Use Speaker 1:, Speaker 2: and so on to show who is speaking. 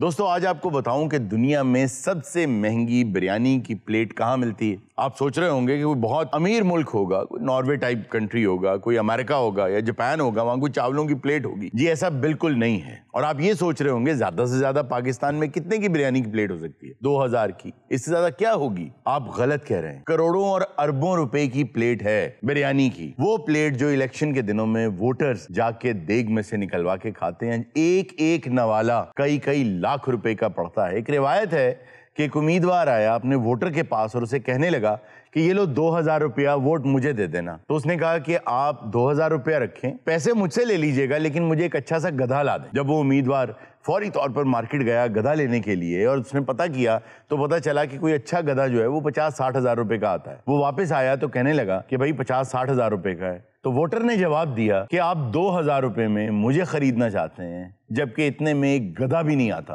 Speaker 1: दोस्तों आज आपको बताऊं कि दुनिया में सबसे महंगी बिरयानी की प्लेट कहाँ मिलती है आप सोच रहे होंगे कि कोई बहुत अमीर मुल्क होगा कोई नॉर्वे टाइप कंट्री होगा कोई अमेरिका होगा या जापान होगा वहाँ कोई चावलों की प्लेट होगी जी ऐसा बिल्कुल नहीं है और आप ये सोच रहे होंगे ज़्यादा से ज़्यादा पाकिस्तान में कितने की बिरयानी की प्लेट हो सकती है हजार की इससे ज़्यादा क्या होगी आप गलत कह रहे हैं करोड़ों और अरबों रुपए की प्लेट है बिरयानी की वो प्लेट जो इलेक्शन के दिनों में वोटर्स जाके देग में से निकलवा के खाते हैं एक एक नवाला कई कई लाख रुपए का पड़ता है एक रिवायत है कि एक उम्मीदवार आया अपने वोटर के पास और उसे कहने लगा कि ये लो दो हजार रुपया वोट मुझे दे देना तो उसने कहा कि आप दो हजार रुपया रखें पैसे मुझसे ले लीजिएगा लेकिन मुझे एक अच्छा सा गधा ला दें जब वो उम्मीदवार फौरी तौर पर मार्केट गया गधा लेने के लिए और उसने पता किया तो पता चला कि कोई अच्छा गधा जो है वो पचास साठ हज़ार रुपए का आता है वो वापस आया तो कहने लगा कि भाई पचास साठ हज़ार रुपये का है तो वोटर ने जवाब दिया कि आप दो हज़ार रुपये में मुझे ख़रीदना चाहते हैं जबकि इतने में एक गधा भी नहीं आता